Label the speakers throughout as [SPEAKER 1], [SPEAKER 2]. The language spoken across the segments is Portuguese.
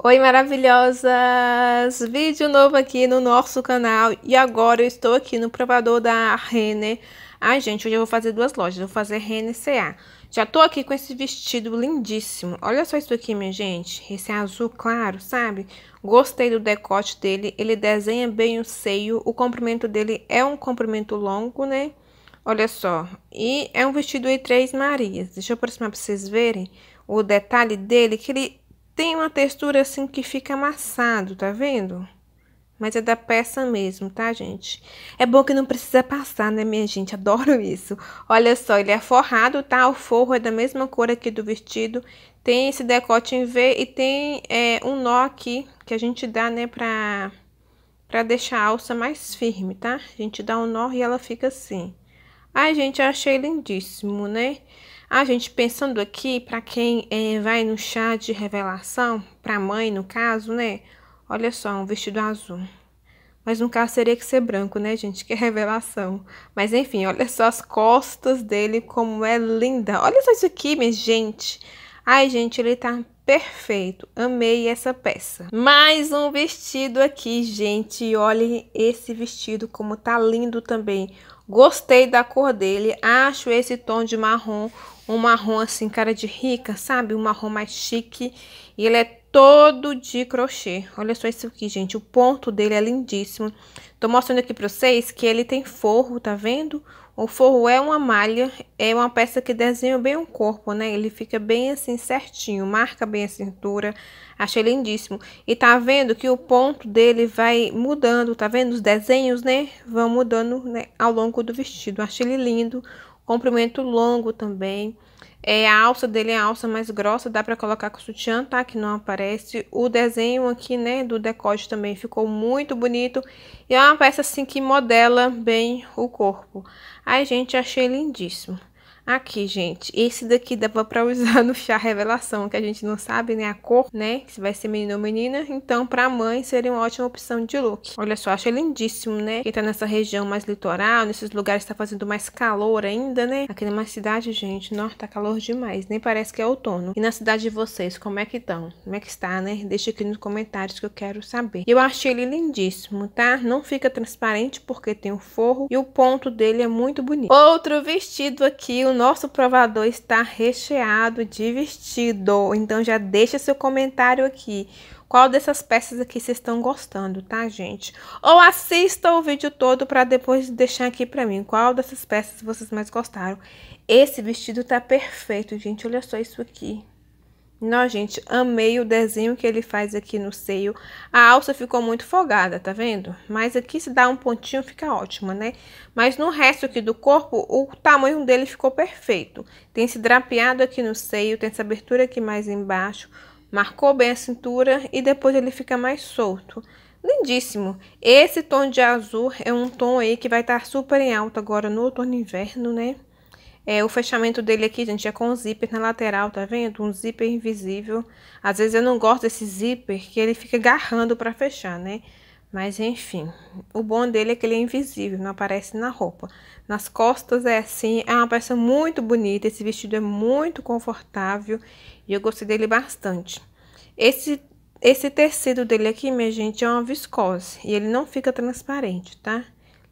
[SPEAKER 1] Oi, maravilhosas! Vídeo novo aqui no nosso canal e agora eu estou aqui no provador da Renner. Ai, gente, hoje eu vou fazer duas lojas, vou fazer Renner CA. Já tô aqui com esse vestido lindíssimo. Olha só isso aqui, minha gente. Esse é azul claro, sabe? Gostei do decote dele, ele desenha bem o seio, o comprimento dele é um comprimento longo, né? Olha só, e é um vestido em três marias. Deixa eu aproximar para vocês verem o detalhe dele, que ele tem uma textura assim que fica amassado, tá vendo? Mas é da peça mesmo, tá, gente? É bom que não precisa passar, né, minha gente? Adoro isso. Olha só, ele é forrado, tá? O forro é da mesma cor aqui do vestido. Tem esse decote em V e tem é, um nó aqui que a gente dá, né, pra, pra deixar a alça mais firme, tá? A gente dá um nó e ela fica assim. Ai, gente, eu achei lindíssimo, né? A ah, gente pensando aqui, para quem é, vai no chá de revelação, para mãe no caso, né? Olha só, um vestido azul. Mas no caso teria que ser branco, né, gente? Que é revelação. Mas enfim, olha só as costas dele, como é linda. Olha só isso aqui, minha gente. Ai, gente, ele tá perfeito. Amei essa peça. Mais um vestido aqui, gente. Olhem esse vestido como tá lindo também. Gostei da cor dele. Acho esse tom de marrom um marrom assim, cara de rica, sabe? Um marrom mais chique. E ele é todo de crochê. Olha só isso aqui, gente. O ponto dele é lindíssimo. Tô mostrando aqui pra vocês que ele tem forro, tá vendo? O forro é uma malha, é uma peça que desenha bem o corpo, né? Ele fica bem assim certinho, marca bem a cintura. Achei lindíssimo. E tá vendo que o ponto dele vai mudando, tá vendo? Os desenhos, né? Vão mudando né? ao longo do vestido. Achei ele lindo comprimento longo também. É, a alça dele é a alça mais grossa, dá pra colocar com sutiã, tá? Que não aparece. O desenho aqui, né, do decote também ficou muito bonito. E é uma peça, assim, que modela bem o corpo. Ai, gente, achei lindíssimo. Aqui, gente, esse daqui dava pra usar no chá revelação, que a gente não sabe, né, a cor, né, se vai ser menino ou menina. Então, pra mãe, seria uma ótima opção de look. Olha só, achei lindíssimo, né? Que tá nessa região mais litoral, nesses lugares tá fazendo mais calor ainda, né? Aqui numa cidade, gente, nossa, tá calor demais, nem parece que é outono. E na cidade de vocês, como é que estão? Como é que está, né? Deixa aqui nos comentários que eu quero saber. Eu achei ele lindíssimo, tá? Não fica transparente porque tem o forro e o ponto dele é muito bonito. Outro vestido aqui, o nosso provador está recheado de vestido. Então já deixa seu comentário aqui. Qual dessas peças aqui vocês estão gostando, tá, gente? Ou assista o vídeo todo para depois deixar aqui para mim qual dessas peças vocês mais gostaram. Esse vestido tá perfeito, gente. Olha só isso aqui. Não, gente, amei o desenho que ele faz aqui no seio. A alça ficou muito folgada, tá vendo? Mas aqui se dá um pontinho, fica ótima, né? Mas no resto aqui do corpo, o tamanho dele ficou perfeito. Tem esse drapeado aqui no seio, tem essa abertura aqui mais embaixo. Marcou bem a cintura e depois ele fica mais solto. Lindíssimo! Esse tom de azul é um tom aí que vai estar super em alta agora no outono e inverno, né? É, o fechamento dele aqui, gente, é com zíper na lateral, tá vendo? Um zíper invisível. Às vezes eu não gosto desse zíper, que ele fica agarrando pra fechar, né? Mas, enfim, o bom dele é que ele é invisível, não aparece na roupa. Nas costas é assim, é uma peça muito bonita, esse vestido é muito confortável e eu gostei dele bastante. Esse, esse tecido dele aqui, minha gente, é uma viscose e ele não fica transparente, tá? Tá?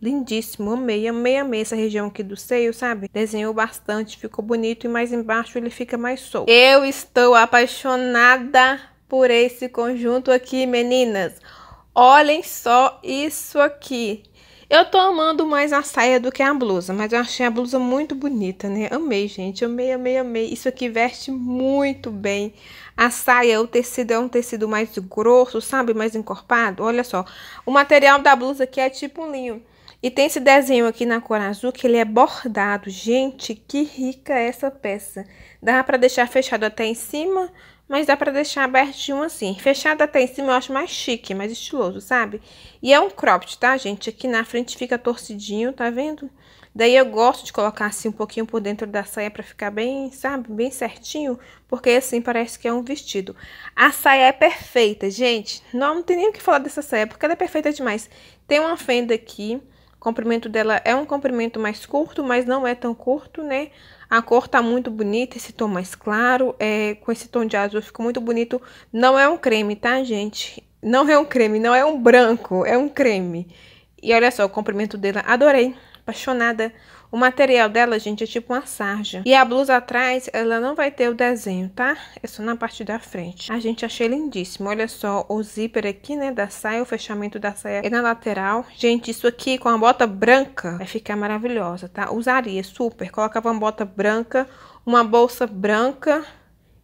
[SPEAKER 1] Lindíssimo, amei, amei, amei essa região aqui do seio, sabe? Desenhou bastante, ficou bonito e mais embaixo ele fica mais solto. Eu estou apaixonada por esse conjunto aqui, meninas. Olhem só isso aqui. Eu tô amando mais a saia do que a blusa, mas eu achei a blusa muito bonita, né? Amei, gente, amei, amei, amei. Isso aqui veste muito bem. A saia, o tecido é um tecido mais grosso, sabe? Mais encorpado. Olha só, o material da blusa aqui é tipo um linho. E tem esse desenho aqui na cor azul que ele é bordado. Gente, que rica é essa peça. Dá para deixar fechado até em cima, mas dá para deixar abertinho assim. Fechado até em cima eu acho mais chique, mais estiloso, sabe? E é um cropped, tá, gente? Aqui na frente fica torcidinho, tá vendo? Daí eu gosto de colocar assim um pouquinho por dentro da saia para ficar bem, sabe, bem certinho, porque assim parece que é um vestido. A saia é perfeita, gente. Não, não tem nem o que falar dessa saia, porque ela é perfeita demais. Tem uma fenda aqui, comprimento dela é um comprimento mais curto, mas não é tão curto, né? A cor tá muito bonita, esse tom mais claro, é, com esse tom de azul ficou muito bonito. Não é um creme, tá, gente? Não é um creme, não é um branco, é um creme. E olha só, o comprimento dela, adorei, apaixonada. O material dela, gente, é tipo uma sarja. E a blusa atrás, ela não vai ter o desenho, tá? É só na parte da frente. A gente achei lindíssimo. Olha só o zíper aqui, né, da saia, o fechamento da saia é na lateral. Gente, isso aqui com a bota branca vai ficar maravilhosa, tá? Usaria super. Colocava uma bota branca, uma bolsa branca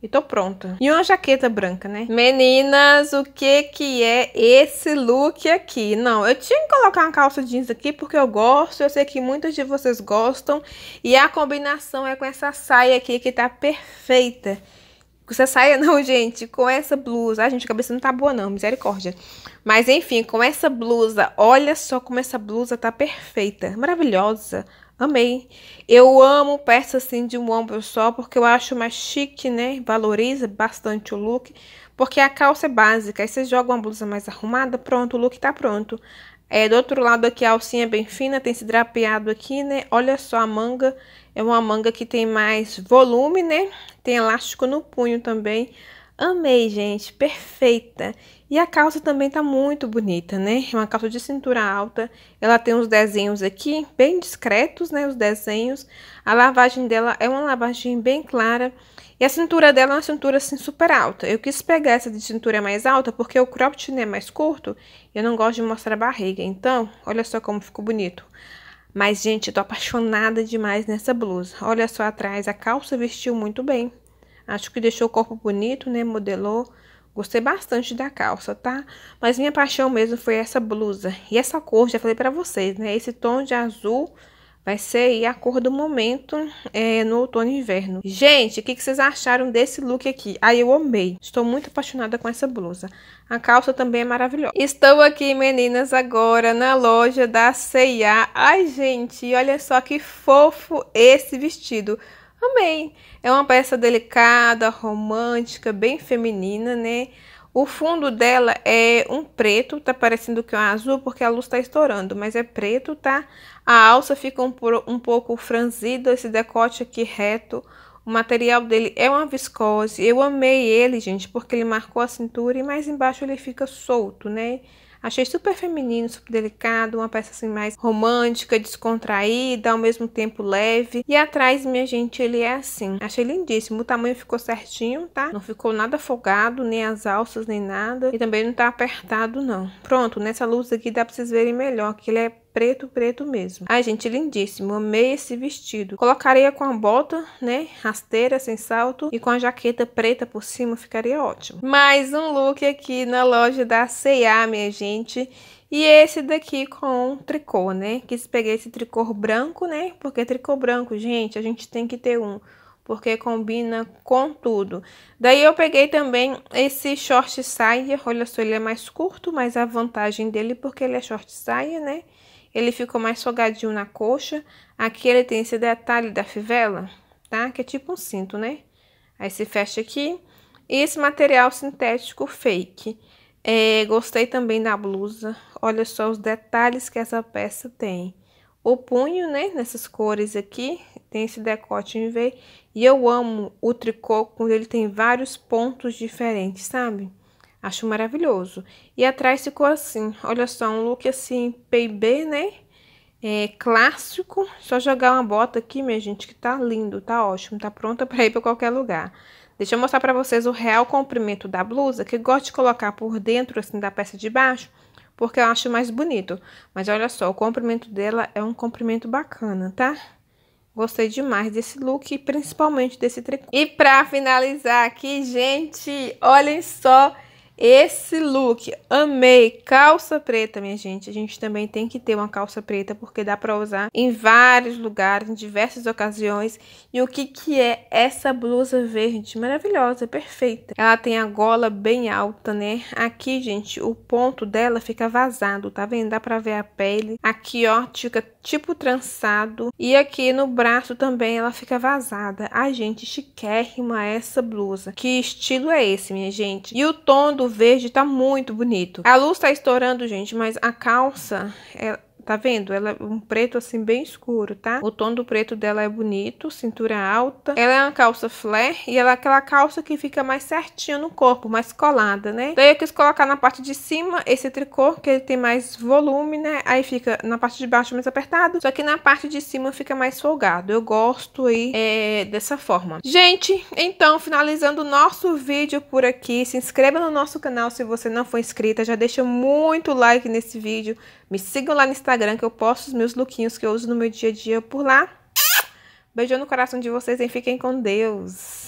[SPEAKER 1] e tô pronta. E uma jaqueta branca, né? Meninas, o que que é esse look aqui? Não, eu tinha que colocar uma calça jeans aqui porque eu gosto. Eu sei que muitos de vocês gostam. E a combinação é com essa saia aqui que tá perfeita. Com essa saia não, gente. Com essa blusa. Ai, ah, gente, a cabeça não tá boa não, misericórdia. Mas enfim, com essa blusa. Olha só como essa blusa tá perfeita. Maravilhosa. Amei. Eu amo peça assim de um ombro só, porque eu acho mais chique, né? Valoriza bastante o look. Porque a calça é básica. Aí você joga uma blusa mais arrumada, pronto, o look tá pronto. É, do outro lado aqui a alcinha é bem fina, tem esse drapeado aqui, né? Olha só a manga. É uma manga que tem mais volume, né? Tem elástico no punho também. Amei, gente, perfeita. E a calça também tá muito bonita, né? É uma calça de cintura alta. Ela tem uns desenhos aqui, bem discretos, né? Os desenhos. A lavagem dela é uma lavagem bem clara. E a cintura dela é uma cintura, assim, super alta. Eu quis pegar essa de cintura mais alta porque o cropped né, é mais curto. E eu não gosto de mostrar a barriga. Então, olha só como ficou bonito. Mas, gente, eu tô apaixonada demais nessa blusa. Olha só atrás, a calça vestiu muito bem. Acho que deixou o corpo bonito, né? Modelou. Gostei bastante da calça, tá? Mas minha paixão mesmo foi essa blusa. E essa cor, já falei pra vocês, né? Esse tom de azul vai ser a cor do momento é, no outono e inverno. Gente, o que, que, vocês acharam desse look aqui? Ai, ah, eu amei. Estou muito apaixonada com essa blusa. A calça também é maravilhosa. Estou aqui, meninas, agora na loja da C&A. Ai, gente, olha só que fofo esse vestido. Amei! É uma peça delicada, romântica, bem feminina, né? O fundo dela é um preto, tá parecendo que é um azul porque a luz tá estourando, mas é preto, tá? A alça fica um, um pouco franzida, esse decote aqui reto. O material dele é uma viscose. Eu amei ele, gente, porque ele marcou a cintura e mais embaixo ele fica solto, né? Achei super feminino, super delicado, uma peça assim mais romântica, descontraída, ao mesmo tempo leve. E atrás, minha gente, ele é assim. Achei lindíssimo. O tamanho ficou certinho, tá? Não ficou nada folgado, nem as alças, nem nada. E também não tá apertado, não. Pronto, nessa luz aqui dá pra vocês verem melhor, que ele é preto, preto mesmo. Ai, gente, lindíssimo. Amei esse vestido. Colocaria com a bota, né, rasteira, sem salto, e com a jaqueta preta por cima, ficaria ótimo. Mais um look aqui na loja da C&A, minha gente diferente. E esse daqui com tricô, né? Quis pegar esse tricô branco, né? Porque tricô branco, gente, a gente tem que ter um. Porque combina com tudo. Daí eu peguei também esse short saia. Olha só, ele é mais curto, mas a vantagem dele, porque ele é short saia, né? Ele ficou mais folgadinho na coxa. Aqui ele tem esse detalhe da fivela, tá? Que é tipo um cinto, né? Aí se fecha aqui. E esse material sintético fake. É, gostei também da blusa. Olha só os detalhes que essa peça tem. O punho, né? Nessas cores aqui. Tem esse decote em V. E eu amo o tricô quando ele tem vários pontos diferentes, sabe? Acho maravilhoso. E atrás ficou assim. Olha só, um look assim, P&B, né? É, clássico. Só jogar uma bota aqui, minha gente, que tá lindo, tá ótimo. Tá pronta pra ir pra qualquer lugar. Deixa eu mostrar para vocês o real comprimento da blusa, que eu gosto de colocar por dentro, assim, da peça de baixo, porque eu acho mais bonito. Mas olha só, o comprimento dela é um comprimento bacana, tá? Gostei demais desse look, principalmente desse tricô. E para finalizar aqui, gente, olhem só esse look, amei. Calça preta, minha gente. A gente também tem que ter uma calça preta, porque dá pra usar em vários lugares, em diversas ocasiões. E o que que é essa blusa verde? Maravilhosa, perfeita. Ela tem a gola bem alta, né? Aqui, gente, o ponto dela fica vazado, tá vendo? Dá pra ver a pele. Aqui, ó, fica tipo trançado. E aqui no braço também ela fica vazada. Ai, gente, chiquérrima essa blusa. Que estilo é esse, minha gente? E o tom do verde, tá muito bonito. A luz tá estourando, gente, mas a calça, ela Tá vendo? Ela é um preto assim bem escuro, tá? O tom do preto dela é bonito, cintura alta. Ela é uma calça flare e ela é aquela calça que fica mais certinha no corpo, mais colada, né? Daí eu quis colocar na parte de cima esse tricô, que ele tem mais volume, né? Aí fica na parte de baixo mais apertado, só que na parte de cima fica mais folgado. Eu gosto aí é, dessa forma. Gente, então finalizando o nosso vídeo por aqui. Se inscreva no nosso canal se você não for inscrita. Já deixa muito like nesse vídeo me sigam lá no Instagram que eu posto os meus lookinhos que eu uso no meu dia a dia por lá. Beijão no coração de vocês e fiquem com Deus.